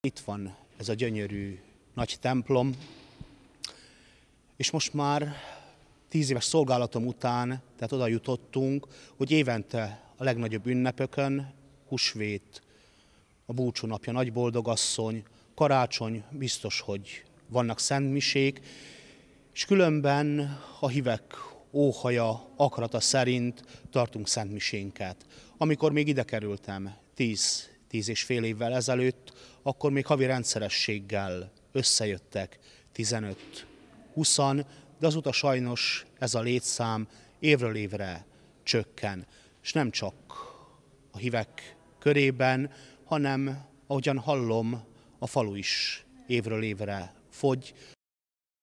Itt van ez a gyönyörű nagy templom, és most már tíz éves szolgálatom után, tehát oda jutottunk, hogy évente a legnagyobb ünnepökön, husvét, a búcsú napja, nagy boldogasszony, karácsony, biztos, hogy vannak szentmisék, és különben a hívek óhaja, akarata szerint tartunk szentmisénket. Amikor még ide kerültem, tíz tíz és fél évvel ezelőtt, akkor még havi rendszerességgel összejöttek 15-20, de azóta sajnos ez a létszám évről évre csökken. És nem csak a hívek körében, hanem ahogyan hallom, a falu is évről évre fogy.